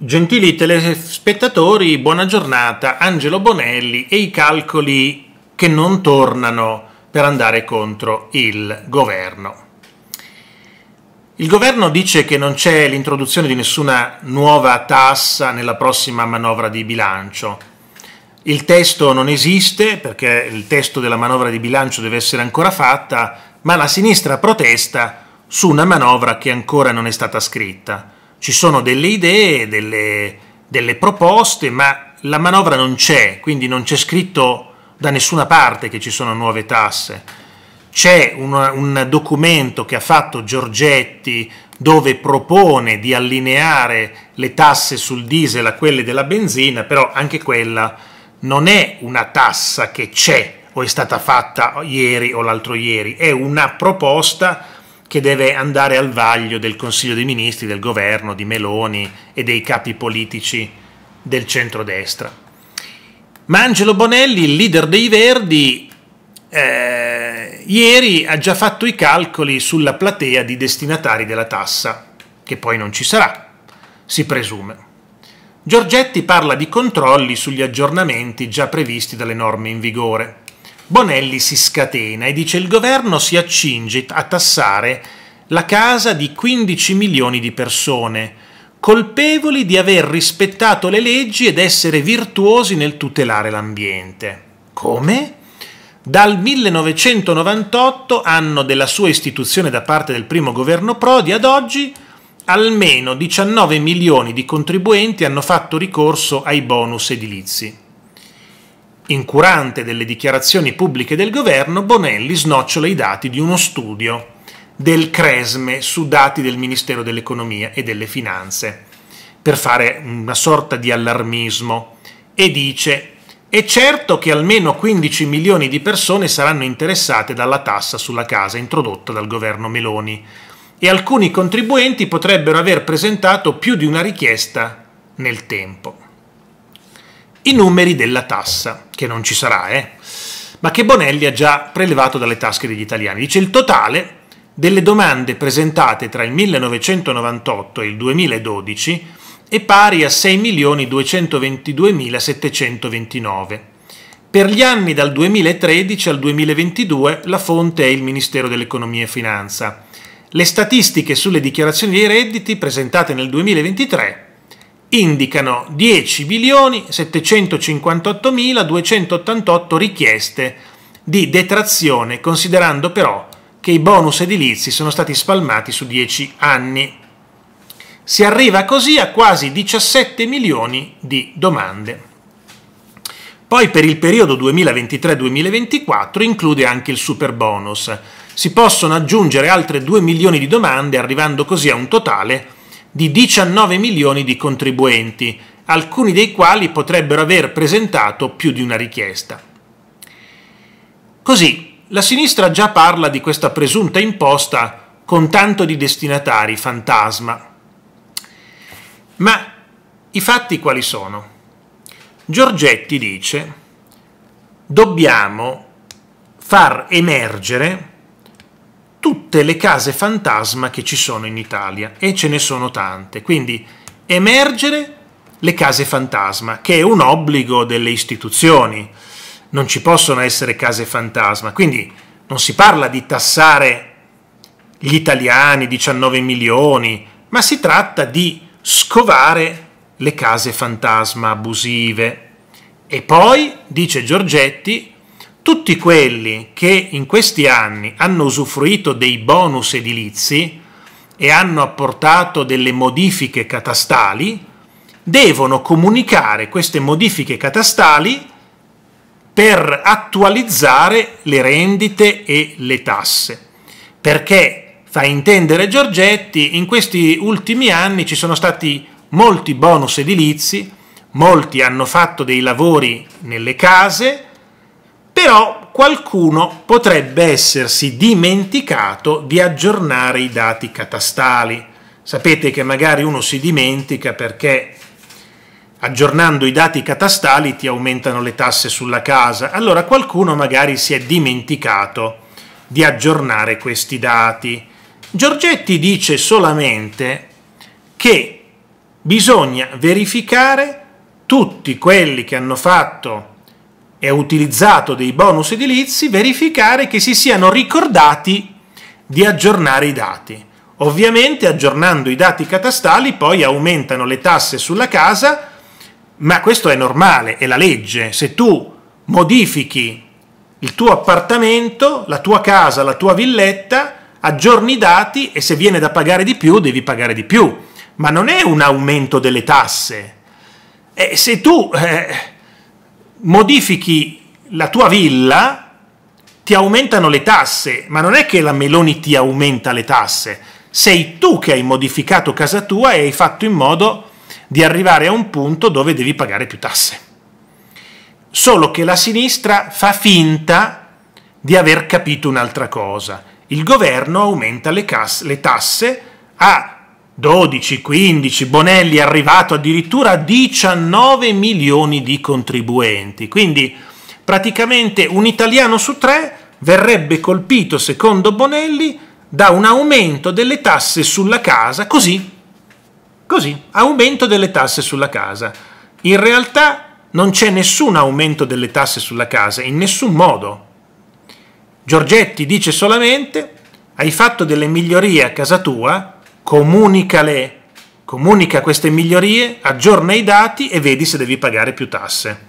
Gentili telespettatori, buona giornata. Angelo Bonelli e i calcoli che non tornano per andare contro il governo. Il governo dice che non c'è l'introduzione di nessuna nuova tassa nella prossima manovra di bilancio. Il testo non esiste perché il testo della manovra di bilancio deve essere ancora fatta, ma la sinistra protesta su una manovra che ancora non è stata scritta ci sono delle idee, delle, delle proposte, ma la manovra non c'è, quindi non c'è scritto da nessuna parte che ci sono nuove tasse. C'è un, un, documento che ha fatto Giorgetti dove propone di allineare le tasse sul diesel a quelle della benzina, però anche quella non è una tassa che c'è o è stata fatta ieri o l'altro ieri, è una proposta che deve andare al vaglio del Consiglio dei Ministri, del governo, di Meloni e dei capi politici del centrodestra. Ma Angelo Bonelli, il leader dei Verdi, eh, ieri ha già fatto i calcoli sulla platea di destinatari della tassa, che poi non ci sarà, si presume. Giorgetti parla di controlli sugli aggiornamenti già previsti dalle norme in vigore. Bonelli si scatena e dice il governo si accinge a tassare la casa di 15 milioni di persone, colpevoli di aver rispettato le leggi ed essere virtuosi nel tutelare l'ambiente. Come? Dal 1998, anno della sua istituzione da parte del primo governo Prodi, ad oggi almeno 19 milioni di contribuenti hanno fatto ricorso ai bonus edilizi. Incurante delle dichiarazioni pubbliche del governo, Bonelli snocciola i dati di uno studio del Cresme su dati del Ministero dell'Economia e delle Finanze per fare una sorta di allarmismo e dice è certo che almeno 15 milioni di persone saranno interessate dalla tassa sulla casa introdotta dal governo Meloni e alcuni contribuenti potrebbero aver presentato più di una richiesta nel tempo i numeri della tassa, che non ci sarà, eh, ma che Bonelli ha già prelevato dalle tasche degli italiani. Dice il totale delle domande presentate tra il 1998 e il 2012 è pari a 6.222.729. Per gli anni dal 2013 al 2022 la fonte è il Ministero dell'Economia e Finanza. Le statistiche sulle dichiarazioni dei redditi presentate nel 2023 indicano 10 758.288 richieste di detrazione, considerando però che i bonus edilizi sono stati spalmati su 10 anni. Si arriva così a quasi 17 milioni di domande. Poi per il periodo 2023-2024 include anche il super bonus. Si possono aggiungere altre 2 milioni di domande, arrivando così a un totale di 19 milioni di contribuenti, alcuni dei quali potrebbero aver presentato più di una richiesta. Così, la sinistra già parla di questa presunta imposta con tanto di destinatari fantasma. Ma i fatti quali sono? Giorgetti dice dobbiamo far emergere tutte le case fantasma che ci sono in Italia e ce ne sono tante. Quindi emergere le case fantasma, che è un obbligo delle istituzioni. Non ci possono essere case fantasma, quindi non si parla di tassare gli italiani 19 milioni, ma si tratta di scovare le case fantasma abusive. E poi, dice Giorgetti, tutti quelli che in questi anni hanno usufruito dei bonus edilizi e hanno apportato delle modifiche catastali devono comunicare queste modifiche catastali per attualizzare le rendite e le tasse. Perché, fa intendere Giorgetti, in questi ultimi anni ci sono stati molti bonus edilizi, molti hanno fatto dei lavori nelle case, però qualcuno potrebbe essersi dimenticato di aggiornare i dati catastali. Sapete che magari uno si dimentica perché aggiornando i dati catastali ti aumentano le tasse sulla casa. Allora qualcuno magari si è dimenticato di aggiornare questi dati. Giorgetti dice solamente che bisogna verificare tutti quelli che hanno fatto e utilizzato dei bonus edilizi, verificare che si siano ricordati di aggiornare i dati. Ovviamente aggiornando i dati catastali poi aumentano le tasse sulla casa, ma questo è normale, è la legge. Se tu modifichi il tuo appartamento, la tua casa, la tua villetta, aggiorni i dati e se viene da pagare di più devi pagare di più. Ma non è un aumento delle tasse. E eh, se tu... Eh, modifichi la tua villa, ti aumentano le tasse, ma non è che la Meloni ti aumenta le tasse, sei tu che hai modificato casa tua e hai fatto in modo di arrivare a un punto dove devi pagare più tasse. Solo che la sinistra fa finta di aver capito un'altra cosa. Il governo aumenta le, casse, le tasse a 12, 15, Bonelli è arrivato addirittura a 19 milioni di contribuenti. Quindi praticamente un italiano su tre verrebbe colpito, secondo Bonelli, da un aumento delle tasse sulla casa, così, così, aumento delle tasse sulla casa. In realtà non c'è nessun aumento delle tasse sulla casa, in nessun modo. Giorgetti dice solamente, hai fatto delle migliorie a casa tua, comunicale, comunica queste migliorie, aggiorna i dati e vedi se devi pagare più tasse.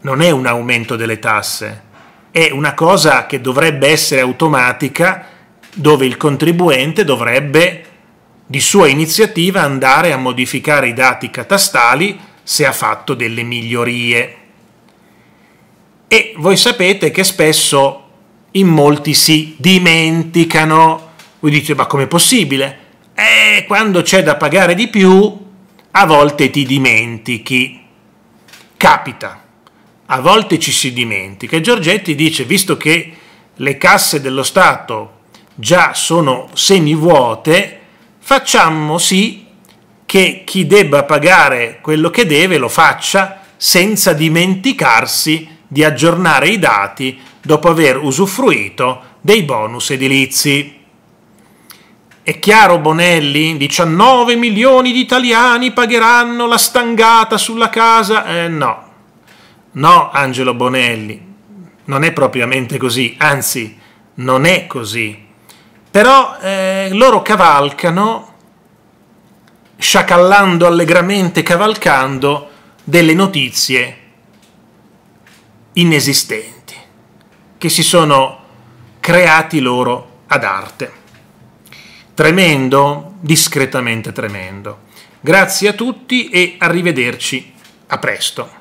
Non è un aumento delle tasse, è una cosa che dovrebbe essere automatica dove il contribuente dovrebbe di sua iniziativa andare a modificare i dati catastali se ha fatto delle migliorie. E voi sapete che spesso in molti si dimenticano voi dite, ma com'è possibile? E eh, quando c'è da pagare di più, a volte ti dimentichi. Capita, a volte ci si dimentica. E Giorgetti dice, visto che le casse dello Stato già sono semivuote, facciamo sì che chi debba pagare quello che deve lo faccia senza dimenticarsi di aggiornare i dati dopo aver usufruito dei bonus edilizi. È chiaro Bonelli? 19 milioni di italiani pagheranno la stangata sulla casa? Eh, no. No, Angelo Bonelli, non è propriamente così, anzi, non è così. Però eh, loro cavalcano, sciacallando allegramente, cavalcando delle notizie inesistenti, che si sono creati loro ad arte tremendo, discretamente tremendo. Grazie a tutti e arrivederci a presto.